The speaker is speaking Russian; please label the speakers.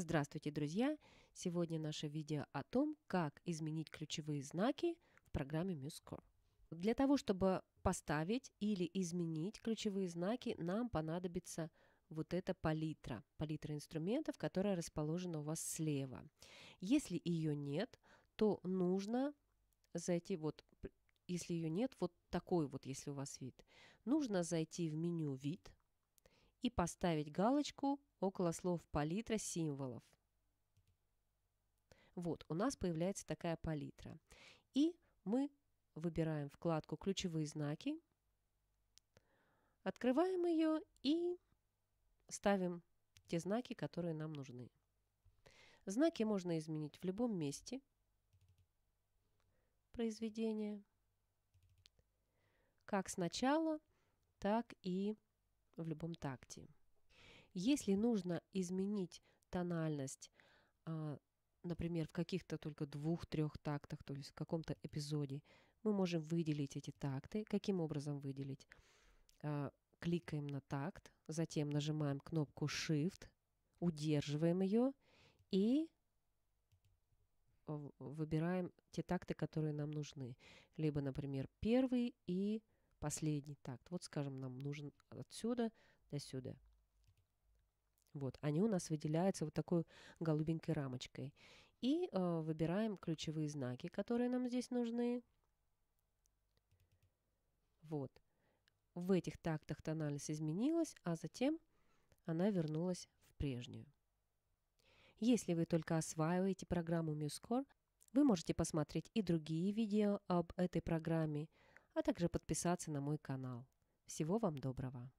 Speaker 1: Здравствуйте, друзья! Сегодня наше видео о том, как изменить ключевые знаки в программе MuseScore. Для того, чтобы поставить или изменить ключевые знаки, нам понадобится вот эта палитра, палитра инструментов, которая расположена у вас слева. Если ее нет, то нужно зайти вот, если ее нет, вот такой вот, если у вас вид, нужно зайти в меню «Вид», и поставить галочку около слов палитра символов. Вот, у нас появляется такая палитра. И мы выбираем вкладку «Ключевые знаки», открываем ее и ставим те знаки, которые нам нужны. Знаки можно изменить в любом месте
Speaker 2: произведения,
Speaker 1: как сначала, так и в любом такте. Если нужно изменить тональность, а, например, в каких-то только двух-трех тактах, то есть в каком-то эпизоде, мы можем выделить эти такты. Каким образом выделить? А, кликаем на такт, затем нажимаем кнопку Shift, удерживаем ее и выбираем те такты, которые нам нужны. Либо, например, первый и последний такт. Вот, скажем, нам нужен отсюда до сюда. Вот, они у нас выделяются вот такой голубенькой рамочкой. И э, выбираем ключевые знаки, которые нам здесь нужны. Вот. В этих тактах тональность изменилась, а затем она вернулась в прежнюю. Если вы только осваиваете программу MuseCore, вы можете посмотреть и другие видео об этой программе – а также подписаться на мой канал. Всего вам доброго!